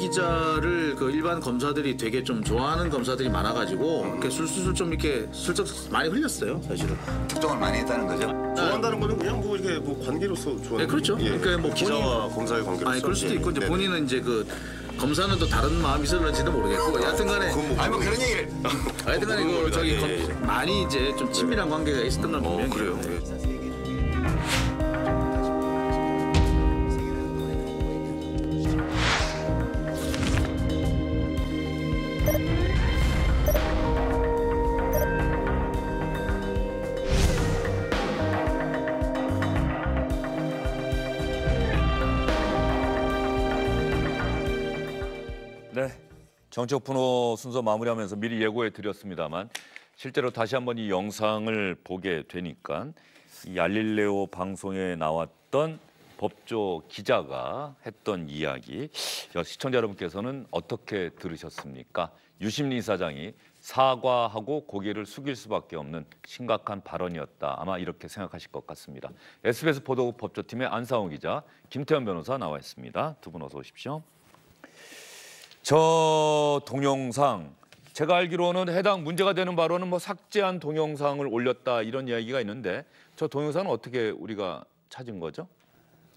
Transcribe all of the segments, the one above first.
기자를 그 일반 검사들이 되게 좀 좋아하는 검사들이 많아가지고 이렇게 술술술 좀 이렇게 슬쩍 많이 흘렸어요 사실은. 특정을 많이 했다는 거죠. 네. 좋아한다는 거는 그냥 뭐이게뭐 뭐 관계로서 좋아하는. 네 그렇죠. 예. 그러니까 뭐 기자와 본인... 검사의 관계로 아니 그럴 수도 예. 있고 이제 본인은 이제 그. 검사는 또 다른 마음이 있었지도 모르겠고 아, 여튼간에뭐 아니 뭐 그런 얘기를 여튼간에그 저기 예, 예, 예. 많이 이제 좀 친밀한 네. 관계가 있었던 건 어, 분명히 어, 그래요. 그래요. 정책 치 분호 순서 마무리하면서 미리 예고해 드렸습니다만 실제로 다시 한번 이 영상을 보게 되니까 이 알릴레오 방송에 나왔던 법조 기자가 했던 이야기 시청자 여러분께서는 어떻게 들으셨습니까? 유심리 사장이 사과하고 고개를 숙일 수밖에 없는 심각한 발언이었다. 아마 이렇게 생각하실 것 같습니다. SBS 보도국 법조팀의 안상우 기자, 김태현 변호사 나와 있습니다. 두 분 어서 오십시오. 저 동영상 제가 알기로는 해당 문제가 되는 바로는 뭐 삭제한 동영상을 올렸다 이런 이야기가 있는데 저 동영상은 어떻게 우리가 찾은 거죠?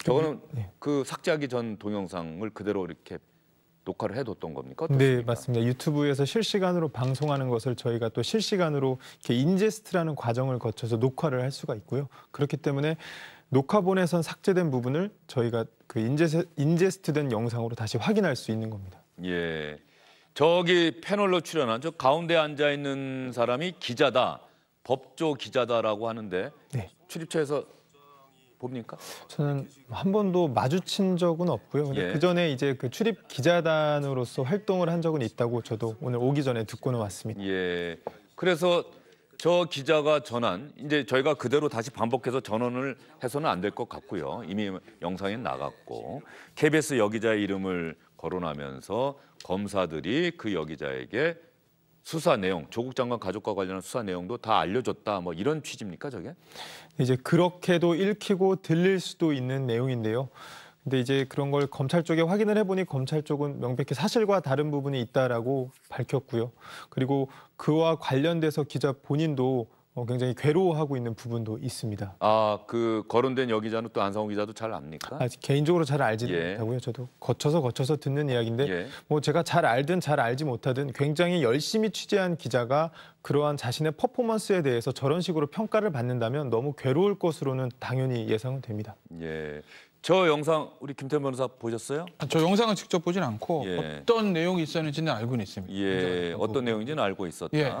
저거는 음, 네. 그 삭제하기 전 동영상을 그대로 이렇게 녹화를 해뒀던 겁니까? 어떻습니까? 네, 맞습니다. 유튜브에서 실시간으로 방송하는 것을 저희가 또 실시간으로 이렇게 인제스트라는 과정을 거쳐서 녹화를 할 수가 있고요. 그렇기 때문에 녹화본에선 삭제된 부분을 저희가 그 인제스, 인제스트된 영상으로 다시 확인할 수 있는 겁니다. 예. 저기 패널로 출연한 저 가운데 앉아 있는 사람이 기자다. 법조 기자다라고 하는데 네. 출입처에서 봅니까? 저는 한 번도 마주친 적은 없고요. 근데 예. 그 전에 이제 그 출입 기자단으로서 활동을 한 적은 있다고 저도 오늘 오기 전에 듣고는 왔습니다. 예. 그래서 저 기자가 전한 이제 저희가 그대로 다시 반복해서 전원을 해서는 안 될 것 같고요. 이미 영상에 나갔고 KBS 여기자 이름을 거론하면서 검사들이 그 여기자에게 수사 내용, 조국 장관 가족과 관련한 수사 내용도 다 알려줬다. 뭐 이런 취지입니까, 저게? 이제 그렇게도 읽히고 들릴 수도 있는 내용인데요. 근데 이제 그런 걸 검찰 쪽에 확인을 해보니 검찰 쪽은 명백히 사실과 다른 부분이 있다라고 밝혔고요. 그리고 그와 관련돼서 기자 본인도 어, 굉장히 괴로워하고 있는 부분도 있습니다. 아, 그 거론된 여기자는 또 안상호 기자도 잘 압니까? 아, 개인적으로 잘 알지 예. 못하고요. 저도 거쳐서 거쳐서 듣는 이야기인데 예. 뭐 제가 잘 알든 잘 알지 못하든 굉장히 열심히 취재한 기자가 그러한 자신의 퍼포먼스에 대해서 저런 식으로 평가를 받는다면 너무 괴로울 것으로는 당연히 예상은 됩니다. 예. 저 영상 우리 김태 변호사 보셨어요? 아, 저 영상은 직접 보진 않고 예. 어떤 내용이 있었는지는 알고는 있습니다. 예, 어떤 내용인지는 알고 있었다. 예.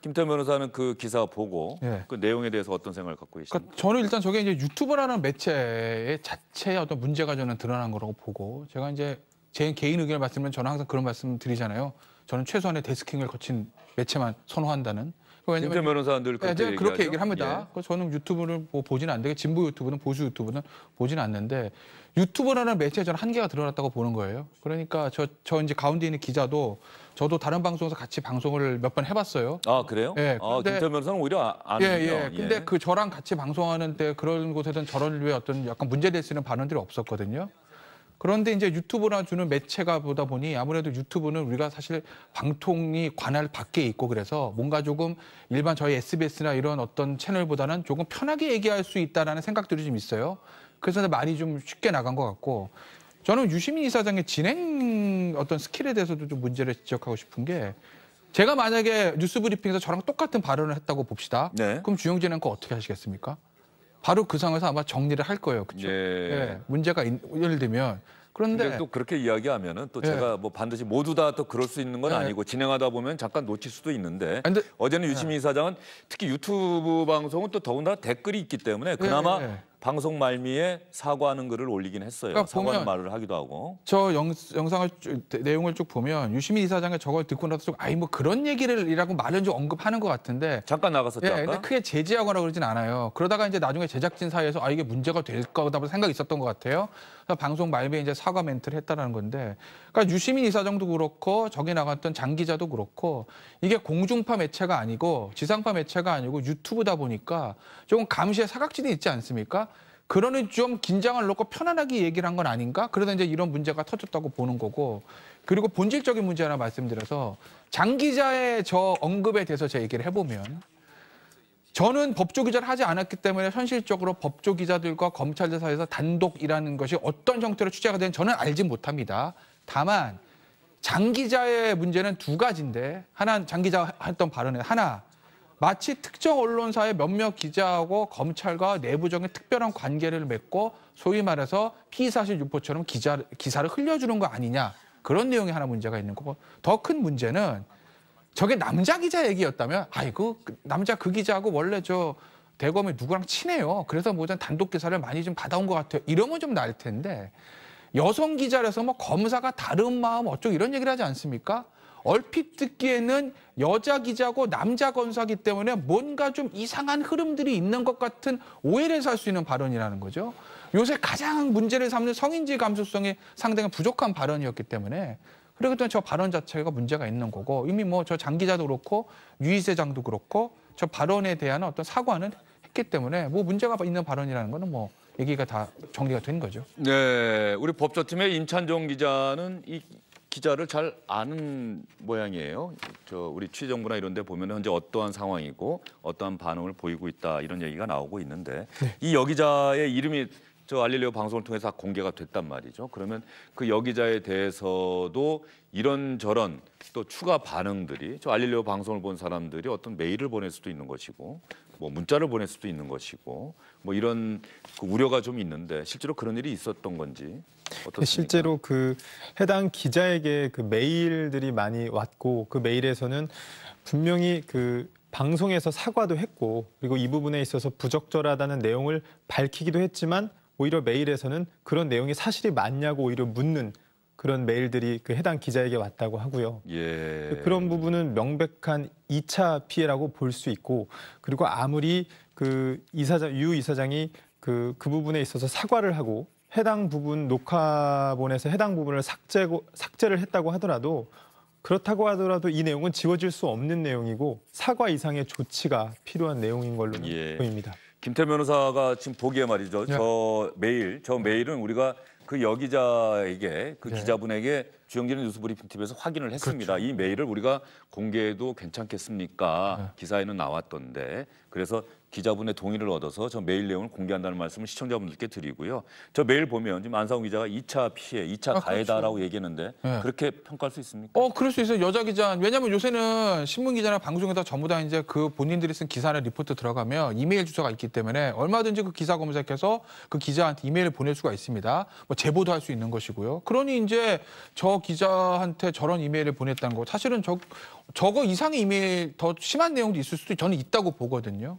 김태 변호사는 그 기사 보고 네. 그 내용에 대해서 어떤 생각을 갖고 계십니까? 그러니까 저는 일단 저게 이제 유튜브라는 매체의 자체의 어떤 문제가 저는 드러난 거라고 보고 제가 이제 제 개인 의견을 말씀드리면 저는 항상 그런 말씀 드리잖아요. 저는 최소한의 데스킹을 거친 매체만 선호한다는 왜냐면 변호사들 그렇게, 네, 그렇게 얘기를 합니다. 예. 저는 유튜브를 뭐 보지는 안 되게 진보 유튜브는 보수 유튜브는 보지는 않는데 유튜브라는 매체에 저는 한계가 드러났다고 보는 거예요. 그러니까 저, 저 이제 가운데 있는 기자도 저도 다른 방송에서 같이 방송을 몇 번 해봤어요. 아 그래요? 예. 아, 김태현 변호사는 오히려 아, 안 해요. 예. 예. 예. 근데 그 저랑 같이 방송하는데 그런 곳에선 저런 류의 어떤 약간 문제될 수 있는 반응들이 없었거든요. 그런데 이제 유튜브나 주는 매체가 보다 보니 아무래도 유튜브는 우리가 사실 방통이 관할 밖에 있고 그래서 뭔가 조금 일반 저희 SBS나 이런 어떤 채널보다는 조금 편하게 얘기할 수 있다라는 생각들이 좀 있어요. 그래서 많이 좀 쉽게 나간 것 같고 저는 유시민 이사장의 진행 어떤 스킬에 대해서도 좀 문제를 지적하고 싶은 게 제가 만약에 뉴스 브리핑에서 저랑 똑같은 발언을 했다고 봅시다. 네. 그럼 주영진 앵커 어떻게 하시겠습니까? 바로 그 상황에서 아마 정리를 할 거예요. 그렇죠? 예. 예. 문제가 있, 예를 들면 그런데 또 그렇게 이야기하면은 또 예. 제가 뭐 반드시 모두 다 또 그럴 수 있는 건 예. 아니고 진행하다 보면 잠깐 놓칠 수도 있는데 아, 근데, 어제는 예. 유시민 이사장은 특히 유튜브 방송은 또 더군다나 댓글이 있기 때문에 그나마 예, 예, 방송 말미에 사과하는 글을 올리긴 했어요. 그러니까 사과하는 말을 하기도 하고. 저 영, 영상을 쭉, 내용을 쭉 보면 유시민 이사장이 저걸 듣고 나서 좀 아이 뭐 그런 얘기를이라고 말은 좀 언급하는 것 같은데 잠깐 나갔었죠. 예, 아까? 근데 크게 제지하거나 그러진 않아요. 그러다가 이제 나중에 제작진 사이에서 아 이게 문제가 될 거다 생각이 있었던 것 같아요. 방송 말미에 이제 사과 멘트를 했다라는 건데 그러니까 유시민 이사장도 그렇고 저기 나갔던 장 기자도 그렇고 이게 공중파 매체가 아니고 지상파 매체가 아니고 유튜브다 보니까 조금 감시의 사각지대 있지 않습니까? 그러니 좀 긴장을 놓고 편안하게 얘기를 한 건 아닌가? 그러다 이제 이런 문제가 터졌다고 보는 거고 그리고 본질적인 문제 하나 말씀드려서 장 기자의 저 언급에 대해서 제가 얘기를 해보면 저는 법조 기자를 하지 않았기 때문에 현실적으로 법조 기자들과 검찰들 사에서 단독 일하는 것이 어떤 형태로 취재가 되는 저는 알지 못합니다. 다만 장 기자의 문제는 두 가지인데 하나는 장 기자 했던 발언에 하나 마치 특정 언론사의 몇몇 기자하고 검찰과 내부적인 특별한 관계를 맺고 소위 말해서 피사실 유포처럼 기자, 기사를 흘려주는 거 아니냐 그런 내용이 하나 문제가 있는 거고 더 큰 문제는 저게 남자 기자 얘기였다면 아이고 그 남자 그 기자하고 원래 저 대검에 누구랑 친해요. 그래서 뭐좀 단독 기사를 많이 좀 받아온 것 같아요. 이러면 좀날 텐데 여성 기자라서 뭐 검사가 다른 마음 어쩌고 이런 얘기를 하지 않습니까? 얼핏 듣기에는 여자 기자고 남자 검사기 때문에 뭔가 좀 이상한 흐름들이 있는 것 같은 오해를 살 수 있는 발언이라는 거죠. 요새 가장 문제를 삼는 성인지 감수성에 상당히 부족한 발언이었기 때문에 그리고또저 발언 자체가 문제가 있는 거고 이미 뭐 저장 기자도 그렇고 유희세장도 그렇고 저 발언에 대한 어떤 사과는 했기 때문에 뭐 문제가 있는 발언이라는 거는 뭐 얘기가 다 정리가 된 거죠. 네, 우리 법조팀의 임찬종 기자는 이 기자를 잘 아는 모양이에요. 저 우리 취정부나 이런 데 보면 현재 어떠한 상황이고 어떠한 반응을 보이고 있다 이런 얘기가 나오고 있는데 네. 이 여기자의 이름이 저 알릴레오 방송을 통해서 공개가 됐단 말이죠. 그러면 그 여기자에 대해서도 이런저런 또 추가 반응들이 저 알릴레오 방송을 본 사람들이 어떤 메일을 보낼 수도 있는 것이고 뭐 문자를 보낼 수도 있는 것이고 뭐 이런 그 우려가 좀 있는데 실제로 그런 일이 있었던 건지 어떻습니까? 실제로 그 해당 기자에게 그 메일들이 많이 왔고 그 메일에서는 분명히 그 방송에서 사과도 했고 그리고 이 부분에 있어서 부적절하다는 내용을 밝히기도 했지만 오히려 메일에서는 그런 내용이 사실이 맞냐고 오히려 묻는 그런 메일들이 그 해당 기자에게 왔다고 하고요. 예. 그 그런 부분은 명백한 2차 피해라고 볼 수 있고 그리고 아무리 그 이사장 유 이사장이 그그 그 부분에 있어서 사과를 하고 해당 부분 녹화본에서 해당 부분을 삭제 삭제를 했다고 하더라도 그렇다고 하더라도 이 내용은 지워질 수 없는 내용이고 사과 이상의 조치가 필요한 내용인 걸로 예. 보입니다. 김태 변호사가 지금 보기에 말이죠. 예. 저 메일, 저 메일은 우리가 그 여기자에게 그 예. 기자분에게 주영진의 뉴스브리핑 TV에서 확인을 했습니다. 그렇죠. 이 메일을 우리가 공개해도 괜찮겠습니까? 예. 기사에는 나왔던데. 그래서 기자분의 동의를 얻어서 저 메일 내용을 공개한다는 말씀을 시청자분들께 드리고요. 저 메일 보면 지금 안상훈 기자가 2차 피해, 2차 아, 가해다라고 그렇죠. 얘기했는데 네. 그렇게 평가할 수 있습니까? 어, 그럴 수 있어요. 여자 기자. 왜냐하면 요새는 신문 기자나 방송에다 전부 다 이제 그 본인들이 쓴 기사나 리포트 들어가면 이메일 주소가 있기 때문에 얼마든지 그 기사 검색해서 그 기자한테 이메일을 보낼 수가 있습니다. 뭐 제보도 할 수 있는 것이고요. 그러니 이제 저 기자한테 저런 이메일을 보냈다는 거 사실은 저 저거 이상의 이메일 더 심한 내용도 있을 수도 저는 있다고 보거든요.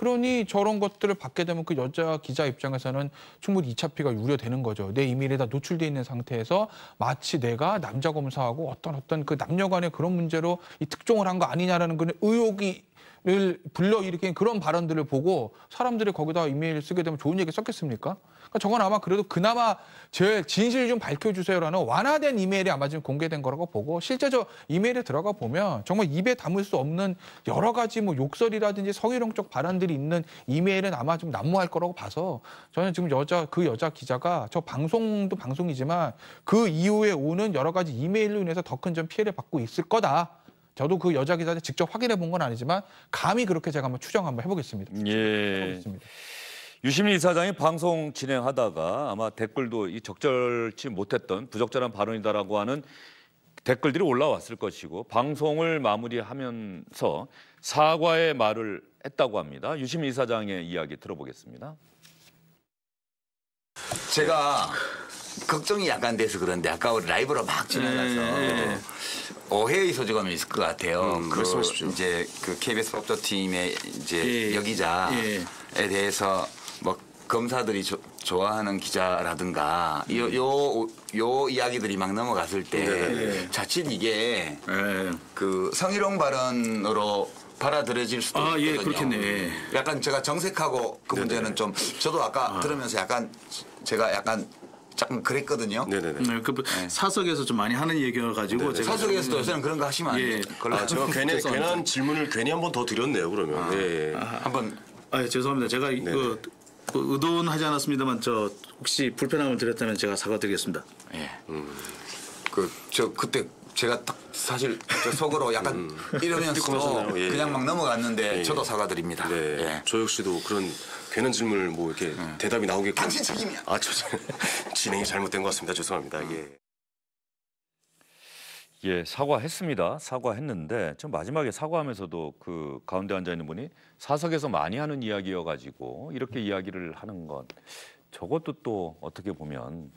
그러니 저런 것들을 받게 되면 그 여자 기자 입장에서는 충분히 2차피가 우려되는 거죠. 내 이메일에다 노출돼 있는 상태에서 마치 내가 남자 검사하고 어떤 어떤 그 남녀 간의 그런 문제로 이 특종을 한 거 아니냐라는 그런 의혹이 를 불러일으킨 그런 발언들을 보고 사람들이 거기다 이메일을 쓰게 되면 좋은 얘기 썼겠습니까? 그러니까 저건 아마 그래도 그나마 제 진실 좀 밝혀주세요라는 완화된 이메일이 아마 지금 공개된 거라고 보고 실제 저 이메일에 들어가 보면 정말 입에 담을 수 없는 여러 가지 뭐 욕설이라든지 성희롱적 발언들이 있는 이메일은 아마 좀 난무할 거라고 봐서 저는 지금 여자 그 여자 기자가 저 방송도 방송이지만 그 이후에 오는 여러 가지 이메일로 인해서 더 큰 좀 피해를 받고 있을 거다. 저도 그 여자 기자를 직접 확인해 본 건 아니지만 감히 그렇게 제가 한번 추정 한번 해보겠습니다. 예. 해보겠습니다. 유시민 이사장이 방송 진행하다가 아마 댓글도 적절치 못했던 부적절한 발언이다라고 하는 댓글들이 올라왔을 것이고 방송을 마무리하면서 사과의 말을 했다고 합니다. 유시민 이사장의 이야기 들어보겠습니다. 제가 걱정이 약간 돼서 그런데 아까 우리 라이브로 막 지나가서 예. 오해의 소지감이 있을 것 같아요. 음, 그 이제 그 KBS 법조 팀의 이제 예, 예. 여기자에 대해서 뭐 검사들이 조, 좋아하는 기자라든가 음. 요, 요, 요 이야기들이 막 넘어갔을 때 네. 네. 자칫 이게 네. 그 성희롱 발언으로 받아들여질 수도 아, 예, 있거든요. 예, 그렇겠네. 약간 제가 정색하고 그 네네. 네. 문제는 좀 저도 아까 아. 들으면서 약간 제가 약간 조금 그랬거든요. 네네네. 네, 그 뭐 네. 사석에서 좀 많이 하는 얘기여 가지고 제가 사석에서도 요새는 그런 거 하시면 안 예. 걸 아, 제가 괜히 괜한 질문을 괜히 한 번 더 드렸네요. 그러면 아, 예. 예. 아, 아. 한번 아, 예, 죄송합니다. 제가 그, 그 의도하지 않았습니다만 저 혹시 불편함을 드렸다면 제가 사과드리겠습니다. 예. 음. 그, 그저 그때 제가 딱 사실 저 속으로 약간 음. 이러면서 예, 예, 그냥 막 넘어갔는데 예, 예. 저도 사과드립니다. 네. 예. 저 역시도 그런 괜한 질문을 뭐 이렇게 예. 대답이 나오게 당신 책임이야. 아, 저, 진행이 잘못된 것 같습니다. 죄송합니다. 음. 예. 예, 사과했습니다. 사과했는데 좀 마지막에 사과하면서도 그 가운데 앉아 있는 분이 사석에서 많이 하는 이야기여 가지고 이렇게 이야기를 하는 것 저것도 또 어떻게 보면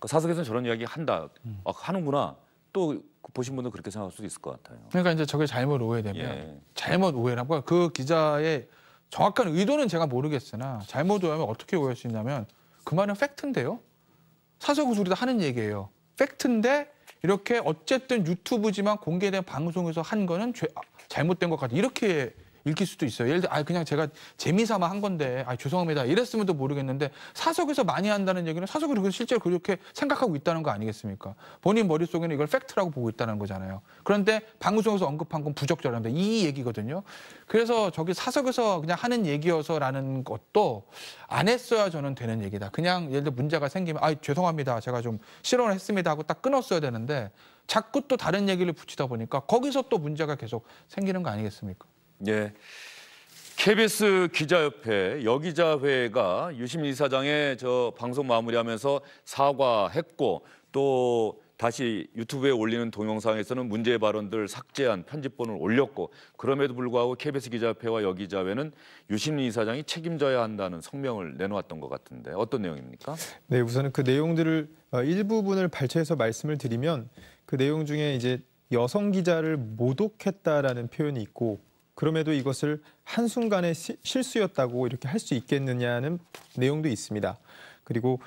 그 사석에서 저런 이야기 한다. 음. 아, 하는구나. 또 보신 분도 그렇게 생각할 수도 있을 것 같아요. 그러니까 이제 저게 잘못 오해되면 예. 잘못 오해라고 그 기자의 정확한 의도는 제가 모르겠으나 잘못 오해하면 어떻게 오해할 수 있냐면 그 말은 팩트인데요. 사서구술이다 하는 얘기예요. 팩트인데 이렇게 어쨌든 유튜브지만 공개된 방송에서 한 거는 죄, 잘못된 것 같아. 이렇게 읽힐 수도 있어요. 예를 들어, 아, 그냥 제가 재미삼아 한 건데, 아, 죄송합니다. 이랬으면 또 모르겠는데, 사석에서 많이 한다는 얘기는 사석이 그 실제로 그렇게 생각하고 있다는 거 아니겠습니까? 본인 머릿속에는 이걸 팩트라고 보고 있다는 거잖아요. 그런데 방송에서 언급한 건 부적절합니다. 이 얘기거든요. 그래서 저기 사석에서 그냥 하는 얘기여서라는 것도 안 했어야 저는 되는 얘기다. 그냥 예를 들어 문제가 생기면, 아, 죄송합니다. 제가 좀 실언을 했습니다. 하고 딱 끊었어야 되는데, 자꾸 또 다른 얘기를 붙이다 보니까 거기서 또 문제가 계속 생기는 거 아니겠습니까? 예. KBS 기자협회 여기자회가 유시민 이사장의 저 방송 마무리하면서 사과했고 또 다시 유튜브에 올리는 동영상에서는 문제 발언들 삭제한 편집본을 올렸고 그럼에도 불구하고 KBS 기자협회와 여기자회는 유시민 이사장이 책임져야 한다는 성명을 내놓았던 것 같은데 어떤 내용입니까? 네, 우선은 그 내용들을 어, 일부분을 발췌해서 말씀을 드리면 그 내용 중에 이제 여성 기자를 모독했다라는 표현이 있고 그럼에도 이것을 한순간의 시, 실수였다고 이렇게 할 수 있겠느냐는 내용도 있습니다. 그리고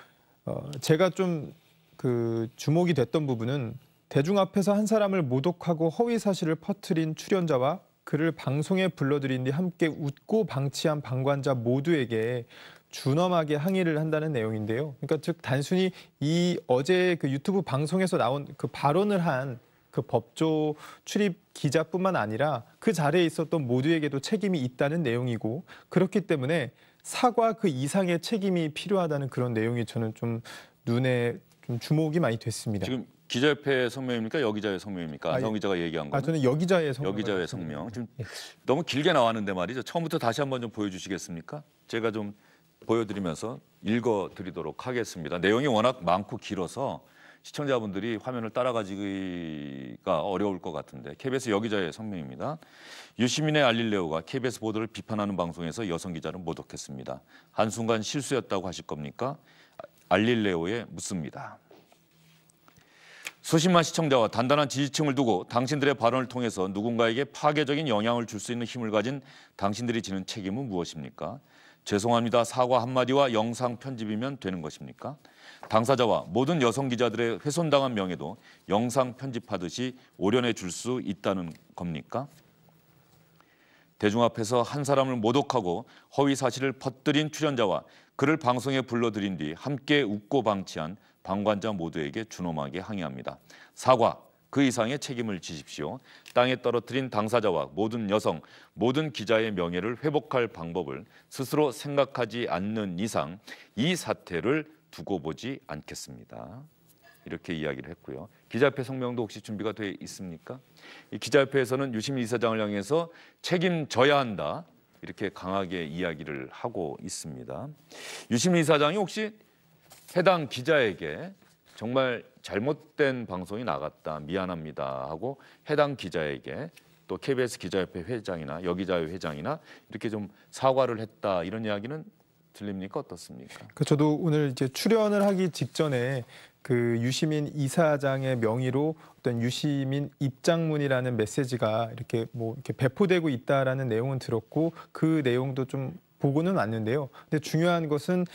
어, 제가 좀 그 주목이 됐던 부분은 대중 앞에서 한 사람을 모독하고 허위 사실을 퍼뜨린 출연자와 그를 방송에 불러들인 뒤 함께 웃고 방치한 방관자 모두에게 준엄하게 항의를 한다는 내용인데요. 그러니까 즉 단순히 이 어제 그 유튜브 방송에서 나온 그 발언을 한그 법조 출입 기자뿐만 아니라 그 자리에 있었던 모두에게도 책임이 있다는 내용이고 그렇기 때문에 사과 그 이상의 책임이 필요하다는 그런 내용이 저는 좀 눈에 좀 주목이 많이 됐습니다. 지금 기자협회 성명입니까? 여기자의 성명입니까? 안성 아, 예. 기자가 얘기한 아, 거는? 아, 저는 여기자의 성명. 여기자의 성명. 지금 예. 너무 길게 나왔는데 말이죠. 처음부터 다시 한번 좀 보여주시겠습니까? 제가 좀 보여드리면서 읽어드리도록 하겠습니다. 내용이 워낙 많고 길어서 시청자분들이 화면을 따라가지가 어려울 것 같은데 KBS 여기자의 성명입니다. 유시민의 알릴레오가 KBS 보도를 비판하는 방송에서 여성 기자를 모독했습니다. 한순간 실수였다고 하실 겁니까? 알릴레오에 묻습니다. 수십만 시청자와 단단한 지지층을 두고 당신들의 발언을 통해서 누군가에게 파괴적인 영향을 줄 수 있는 힘을 가진 당신들이 지는 책임은 무엇입니까? 죄송합니다. 사과 한마디와 영상 편집이면 되는 것입니까? 당사자와 모든 여성 기자들의 훼손당한 명예도 영상 편집하듯이 오련해 줄 수 있다는 겁니까? 대중 앞에서 한 사람을 모독하고 허위 사실을 퍼뜨린 출연자와 그를 방송에 불러들인 뒤 함께 웃고 방치한 방관자 모두에게 준엄하게 항의합니다. 사과, 그 이상의 책임을 지십시오. 땅에 떨어뜨린 당사자와 모든 여성, 모든 기자의 명예를 회복할 방법을 스스로 생각하지 않는 이상 이 사태를 두고 보지 않겠습니다. 이렇게 이야기를 했고요. 기자회 성명도 혹시 준비가 돼 있습니까? 기자회에서는 유시민 이사장을 향해서 책임져야 한다. 이렇게 강하게 이야기를 하고 있습니다. 유시민 이사장이 혹시 해당 기자에게 정말 잘못된 방송이 나갔다 미안합니다 하고 해당 기자에게 또 KBS 기자협회 회장이나 여기자회 회장이나 이렇게 좀 사과를 했다 이런 이야기는 들립니까 어떻습니까? 그 저도 오늘 이제 출연을 하기 직전에 그 유시민 이사장의 명의로 어떤 유시민 입장문이라는 메시지가 이렇게 뭐 이렇게 배포되고 있다라는 내용은 들었고 그 내용도 좀 보고는 왔는데요. 근데 중요한 것은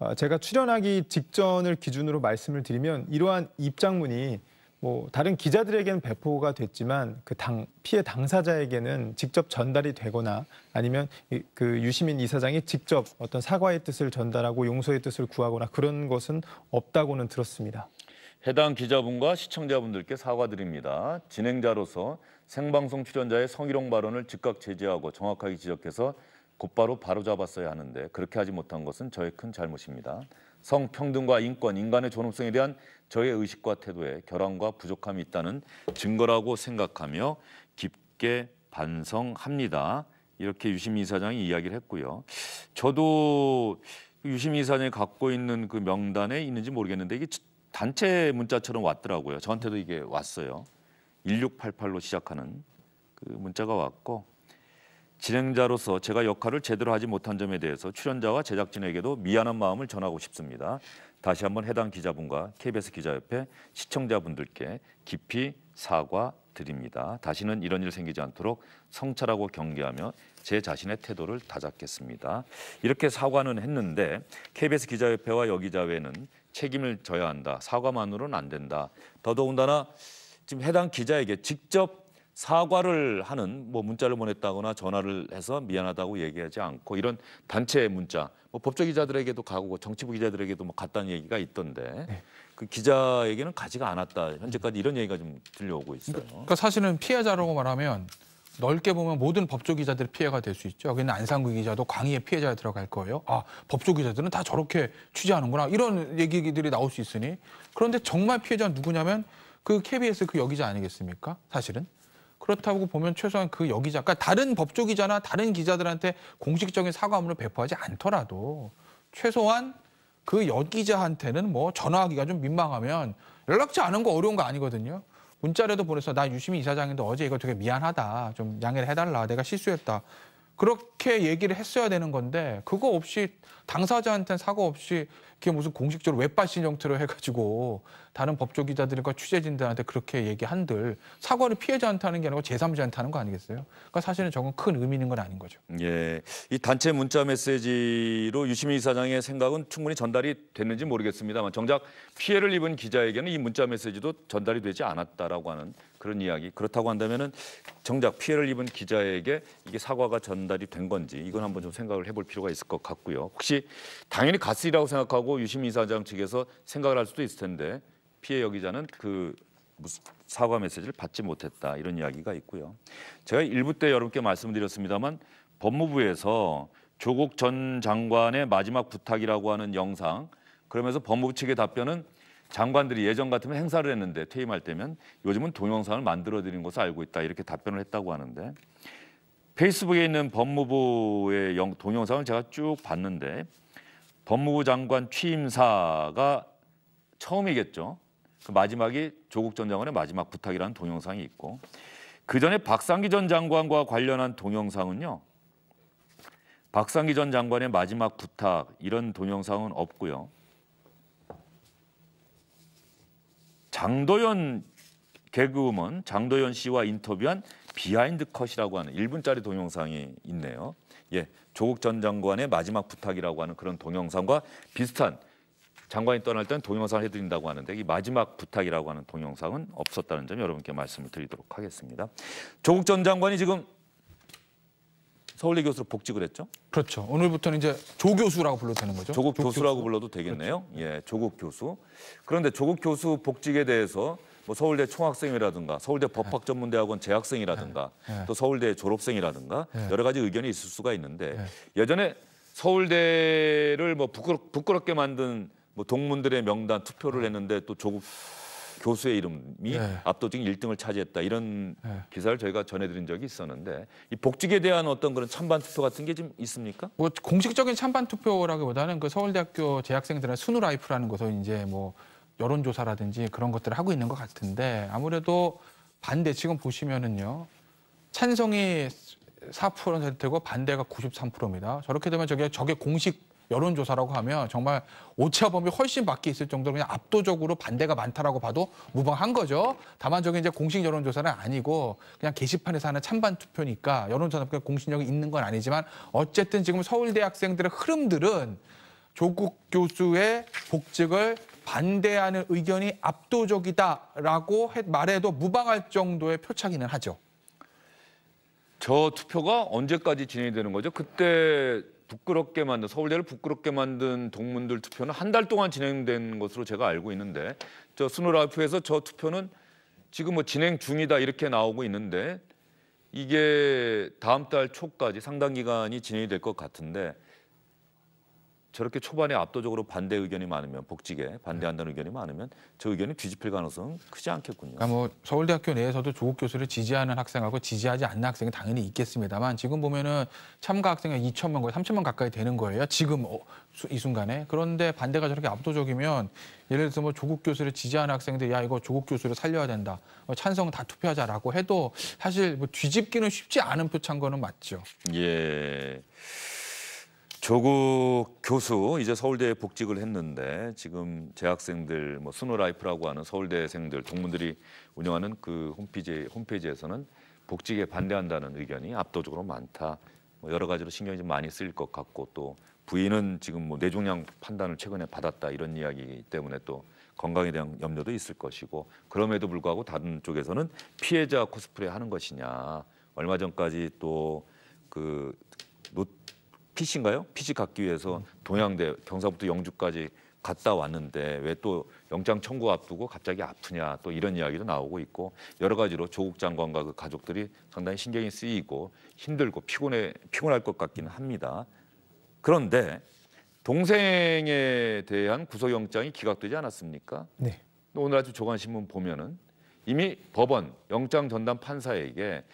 어, 제가 출연하기 직전을 기준으로 말씀을 드리면 이러한 입장문이 뭐 다른 기자들에게는 배포가 됐지만 그당 피해 당사자에게는 직접 전달이 되거나 아니면 그 유시민 이사장이 직접 어떤 사과의 뜻을 전달하고 용서의 뜻을 구하거나 그런 것은 없다고는 들었습니다. 해당 기자분과 시청자분들께 사과드립니다. 진행자로서 생방송 출연자의 성희롱 발언을 즉각 제재하고 정확하게 지적해서 곧바로 바로잡았어야 하는데 그렇게 하지 못한 것은 저의 큰 잘못입니다. 성평등과 인권, 인간의 존엄성에 대한 저의 의식과 태도에 결함과 부족함이 있다는 증거라고 생각하며 깊게 반성합니다. 이렇게 유시민 이사장이 이야기를 했고요. 저도 유시민 이사장이 갖고 있는 그 명단에 있는지 모르겠는데 이게 단체 문자처럼 왔더라고요. 저한테도 이게 왔어요. 1688로 시작하는 그 문자가 왔고 진행자로서 제가 역할을 제대로 하지 못한 점에 대해서 출연자와 제작진에게도 미안한 마음을 전하고 싶습니다. 다시 한번 해당 기자분과 KBS 기자협회 시청자분들께 깊이 사과드립니다. 다시는 이런 일 생기지 않도록 성찰하고 경계하며 제 자신의 태도를 다잡겠습니다. 이렇게 사과는 했는데 KBS 기자협회와 여기자회는 책임을 져야 한다. 사과만으로는 안 된다. 더더군다나 지금 해당 기자에게 직접 사과를 하는 뭐 문자를 보냈다거나 전화를 해서 미안하다고 얘기하지 않고 이런 단체 문자 뭐 법조 기자들에게도 가고 정치부 기자들에게도 뭐 갔다는 얘기가 있던데 네. 그 기자에게는 가지가 않았다 현재까지 이런 얘기가 좀 들려오고 있어요. 그러니까, 그러니까 사실은 피해자라고 말하면 넓게 보면 모든 법조 기자들이 피해가 될 수 있죠. 여기는 안상구 기자도 광희의 피해자에 들어갈 거예요. 아, 법조 기자들은 다 저렇게 취재하는구나. 이런 얘기들이 나올 수 있으니. 그런데 정말 피해자는 누구냐면 그 KBS 그 여기자 아니겠습니까? 사실은. 그렇다고 보면 최소한 그 여기자, 그러니까 다른 법조 기자나 다른 기자들한테 공식적인 사과문을 배포하지 않더라도 최소한 그 여기자한테는 뭐 전화하기가 좀 민망하면 연락지 않은 거 어려운 거 아니거든요. 문자라도 보내서 나 유시민 이사장인데 어제 이거 되게 미안하다. 좀 양해를 해달라. 내가 실수했다. 그렇게 얘기를 했어야 되는 건데 그거 없이 당사자한테는 사과 없이 그게 무슨 공식적으로 웹발신 형태로 해가지고 다른 법조 기자들과 취재진들한테 그렇게 얘기한들 사과를 피해자한테 하는 게 아니고 제3자한테 하는 거 아니겠어요? 그러니까 사실은 저건 큰 의미 있는 건 아닌 거죠. 예, 이 단체 문자 메시지로 유시민 이사장의 생각은 충분히 전달이 됐는지 모르겠습니다만 정작 피해를 입은 기자에게는 이 문자 메시지도 전달이 되지 않았다라고 하는 그런 이야기. 그렇다고 한다면은 정작 피해를 입은 기자에게 이게 사과가 전달이 된 건지 이건 한번 좀 생각을 해볼 필요가 있을 것 같고요. 혹시 당연히 가스이라고 생각하고 있다고유심 이사장 측에서 생각을 할 수도 있을 텐데 피해 여기자는 그 사과 메시지를 받지 못했다 이런 이야기가 있고요. 제가 일부 때 여러분께 말씀드렸습니다만 법무부에서 조국 전 장관의 마지막 부탁이라고 하는 영상 그러면서 법무부 측의 답변은 장관들이 예전 같으면 행사를 했는데 퇴임할 때면 요즘은 동영상을 만들어 드린 것을 알고 있다 이렇게 답변을 했다고 하는데 페이스북에 있는 법무부의 동영상을 제가 쭉 봤는데 법무부 장관 취임사가 처음이겠죠. 그 마지막이 조국 전 장관의 마지막 부탁이라는 동영상이 있고 그 전에 박상기 전 장관과 관련한 동영상은요. 박상기 전 장관의 마지막 부탁 이런 동영상은 없고요. 장도연 개그우먼 장도연 씨와 인터뷰한 비하인드 컷이라고 하는 1분짜리 동영상이 있네요. 예, 조국 전 장관의 마지막 부탁이라고 하는 그런 동영상과 비슷한 장관이 떠날 때 동영상을 해드린다고 하는데 이 마지막 부탁이라고 하는 동영상은 없었다는 점 여러분께 말씀을 드리도록 하겠습니다. 조국 전 장관이 지금 서울대 교수로 복직을 했죠? 그렇죠. 오늘부터는 이제 조 교수라고 불러도 되는 거죠? 조국, 조국 교수라고 교수. 불러도 되겠네요. 그렇죠. 예, 조국 교수. 그런데 조국 교수 복직에 대해서 뭐 서울대 총학생이라든가 서울대 예. 법학전문대학원 재학생이라든가 예. 예. 또 서울대 졸업생이라든가 여러 가지 의견이 있을 수가 있는데 예전에 서울대를 뭐 부끄럽, 게 만든 뭐 동문들의 명단 투표를 했는데 또 조국 교수의 이름이 네. 압도적인 1등을 차지했다 이런 네. 기사를 저희가 전해드린 적이 있었는데 이 복직에 대한 어떤 그런 찬반 투표 같은 게 좀 있습니까? 뭐 공식적인 찬반 투표라기보다는 그 서울대학교 재학생들의 순우 라이프라는 것을 이제 뭐 여론조사라든지 그런 것들을 하고 있는 것 같은데 아무래도 반대 지금 보시면은요 찬성이 4%되고 반대가 93%입니다. 저렇게 되면 저게 저게 공식 여론조사라고 하면 정말 오차 범위 훨씬 밖에 있을 정도로 그냥 압도적으로 반대가 많다라고 봐도 무방한 거죠. 다만 저게 이제 공식 여론조사는 아니고 그냥 게시판에서 하는 찬반 투표니까 여론조사가 공신력이 있는 건 아니지만 어쨌든 지금 서울대 학생들의 흐름들은 조국 교수의 복직을 반대하는 의견이 압도적이다라고 말해도 무방할 정도의 표차기는 하죠. 저 투표가 언제까지 진행이 되는 거죠? 그때 부끄럽게 만든 서울대를 부끄럽게 만든 동문들 투표는 한 달 동안 진행된 것으로 제가 알고 있는데 저 스노라프에서 저 투표는 지금 뭐 진행 중이다 이렇게 나오고 있는데 이게 다음 달 초까지 상당 기간이 진행이 될것 같은데 저렇게 초반에 압도적으로 반대 의견이 많으면 복직에 반대한다는 네. 의견이 많으면 저 의견이 뒤집힐 가능성은 크지 않겠군요. 그러니까 뭐 서울대학교 내에서도 조국 교수를 지지하는 학생하고 지지하지 않는 학생이 당연히 있겠습니다만 지금 보면은 참가 학생이 2천만 거의 3천만 가까이 되는 거예요. 지금 어, 수, 이 순간에 그런데 반대가 저렇게 압도적이면 예를 들어서 뭐 조국 교수를 지지하는 학생들 야 이거 조국 교수를 살려야 된다 뭐 찬성 다 투표하자라고 해도 사실 뭐 뒤집기는 쉽지 않은 표창 거는 맞죠. 예. 조국 교수 이제 서울대에 복직을 했는데 지금 재학생들 뭐 스노라이프라고 하는 서울대생들 동문들이 운영하는 그 홈페이지 홈페이지에서는 복직에 반대한다는 의견이 압도적으로 많다. 뭐 여러 가지로 신경이 좀 많이 쓰일 것 같고 또 부인은 지금 뭐 뇌종양 판단을 최근에 받았다 이런 이야기 때문에 또 건강에 대한 염려도 있을 것이고 그럼에도 불구하고 다른 쪽에서는 피해자 코스프레 하는 것이냐 얼마 전까지 또그 PC인가요? PC 갖기 위해서 동양대 경상북도 영주까지 갔다 왔는데 왜 또 영장 청구 앞두고 갑자기 아프냐 또 이런 이야기도 나오고 있고 여러 가지로 조국 장관과 그 가족들이 상당히 신경이 쓰이고 힘들고 피곤해 피곤할 것 같기는 합니다. 그런데 동생에 대한 구속영장이 기각되지 않았습니까? 네. 오늘 아침 조간신문 보면은 이미 법원 영장 전담 판사에게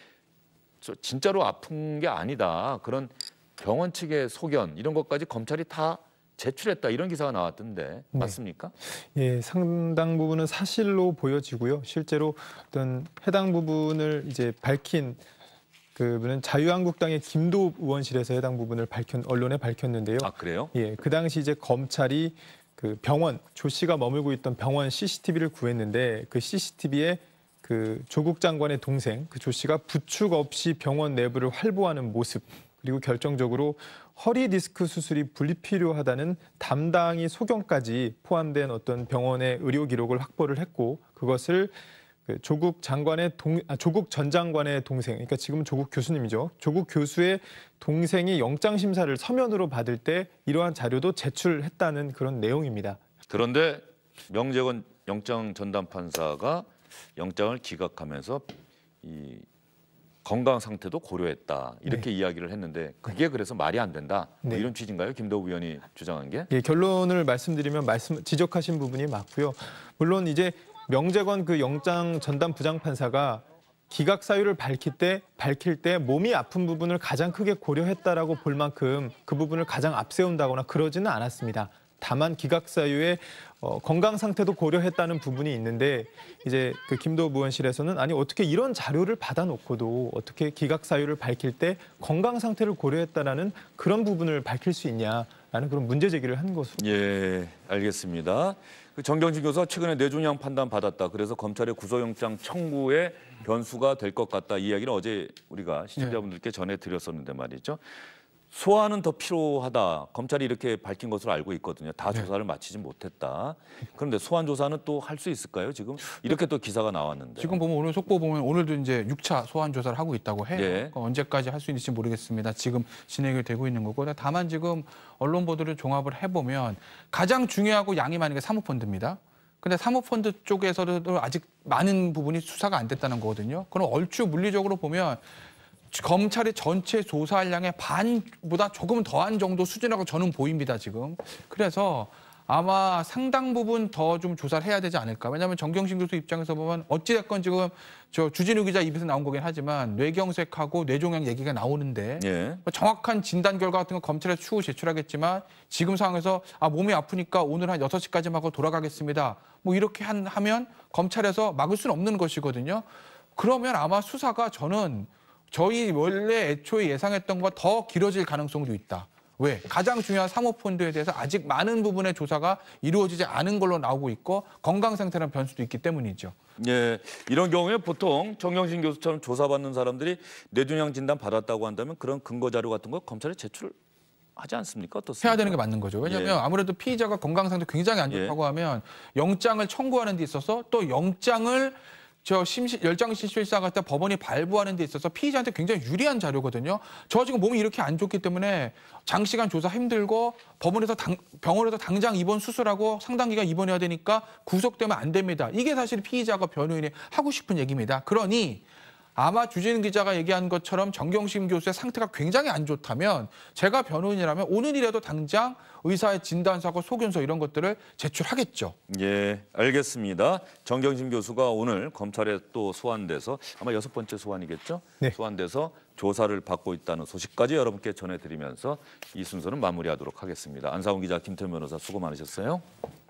진짜로 아픈 게 아니다 그런 병원 측의 소견 이런 것까지 검찰이 다 제출했다 이런 기사가 나왔던데 네. 맞습니까? 예, 상당 부분은 사실로 보여지고요. 실제로 어떤 해당 부분을 이제 밝힌 그분은 자유한국당의 김도 의원실에서 해당 부분을 밝혔 언론에 밝혔는데요. 아 그래요? 예, 그 당시 이제 검찰이 그 병원 조 씨가 머물고 있던 병원 CCTV를 구했는데 그 CCTV에 그 조국 장관의 동생 그조 씨가 부축 없이 병원 내부를 활보하는 모습 그리고 결정적으로 허리 디스크 수술이 불필요하다는 담당이 소견까지 포함된 어떤 병원의 의료 기록을 확보를 했고 그것을 그 조국 장관의 동 아, 조국 전 장관의 동생 그러니까 지금 조국 교수님이죠 조국 교수의 동생이 영장 심사를 서면으로 받을 때 이러한 자료도 제출했다는 그런 내용입니다. 그런데 명재건 영장 전담 판사가 영장을 기각하면서 이 건강 상태도 고려했다 이렇게 네. 이야기를 했는데 그게 그래서 말이 안 된다 뭐 네. 이런 취지인가요? 김도우 의원이 주장한 게? 예, 결론을 말씀드리면 말씀 지적하신 부분이 맞고요. 물론 이제 명재관 그 영장 전담 부장판사가 기각 사유를 밝힐 때 밝힐 때 몸이 아픈 부분을 가장 크게 고려했다라고 볼 만큼 그 부분을 가장 앞세운다거나 그러지는 않았습니다. 다만 기각 사유에 어, 건강 상태도 고려했다는 부분이 있는데 이제 그 김도 무원실에서는 아니 어떻게 이런 자료를 받아놓고도 어떻게 기각 사유를 밝힐 때 건강 상태를 고려했다라는 그런 부분을 밝힐 수 있냐라는 그런 문제 제기를 한 것으로. 예, 알겠습니다. 그 정경진 교사 최근에 뇌종양 판단 받았다. 그래서 검찰의 구속영장 청구에 변수가 될 것 같다. 이 이야기는 어제 우리가 시청자분들께 전해드렸었는데 말이죠. 소환은 더 필요하다. 검찰이 이렇게 밝힌 것으로 알고 있거든요. 다 네. 조사를 마치지 못했다. 그런데 소환 조사는 또 할 수 있을까요? 지금 이렇게 또 기사가 나왔는데. 지금 보면 오늘 속보 보면 오늘도 이제 6차 소환 조사를 하고 있다고 해요. 네. 언제까지 할 수 있는지 모르겠습니다. 지금 진행이 되고 있는 거고 다만 지금 언론 보도를 종합을 해보면 가장 중요하고 양이 많은 게 사모펀드입니다. 근데 사모펀드 쪽에서도 아직 많은 부분이 수사가 안 됐다는 거거든요. 그럼 얼추 물리적으로 보면 검찰이 전체 조사 한량의 반보다 조금 더 한 정도 수준이라고 저는 보입니다, 지금. 그래서 아마 상당 부분 더 좀 조사를 해야 되지 않을까. 왜냐하면 정경심 교수 입장에서 보면 어찌됐건 지금 저 주진우 기자 입에서 나온 거긴 하지만 뇌경색하고 뇌종양 얘기가 나오는데 예. 뭐 정확한 진단 결과 같은 건 검찰에 추후 제출하겠지만 지금 상황에서 아 몸이 아프니까 오늘 한 여섯 시까지만 하고 돌아가겠습니다. 뭐 이렇게 한, 하면 검찰에서 막을 수는 없는 것이거든요. 그러면 아마 수사가 저는 저희 원래 애초에 예상했던 것과 더 길어질 가능성도 있다. 왜? 가장 중요한 사모펀드에 대해서 아직 많은 부분의 조사가 이루어지지 않은 걸로 나오고 있고 건강 상태라는 변수도 있기 때문이죠. 예, 이런 경우에 보통 정영신 교수처럼 조사받는 사람들이 뇌종양 진단 받았다고 한다면 그런 근거 자료 같은 거 검찰에 제출 하지 않습니까? 어떻습니까? 해야 되는 게 맞는 거죠. 왜냐하면 예. 아무래도 피의자가 건강 상태 굉장히 안 예. 좋다고 예. 하면 영장을 청구하는 데 있어서 또 영장을 저 심시, 열장실실사 같다 법원이 발부하는 데 있어서 피의자한테 굉장히 유리한 자료거든요. 저 지금 몸이 이렇게 안 좋기 때문에 장시간 조사 힘들고 법원에서 당, 병원에서 당장 입원 수술하고 상당 기간 입원해야 되니까 구속되면 안 됩니다. 이게 사실 피의자가 변호인이 하고 싶은 얘기입니다. 그러니 아마 주진 기자가 얘기한 것처럼 정경심 교수의 상태가 굉장히 안 좋다면 제가 변호인이라면 오늘이라도 당장 의사의 진단서고 소견서 이런 것들을 제출하겠죠. 예, 알겠습니다. 정경심 교수가 오늘 검찰에 또 소환돼서 아마 여섯 번째 소환이겠죠? 네. 소환돼서 조사를 받고 있다는 소식까지 여러분께 전해드리면서 이 순서는 마무리하도록 하겠습니다. 안상훈 기자, 김태현 변호사 수고 많으셨어요.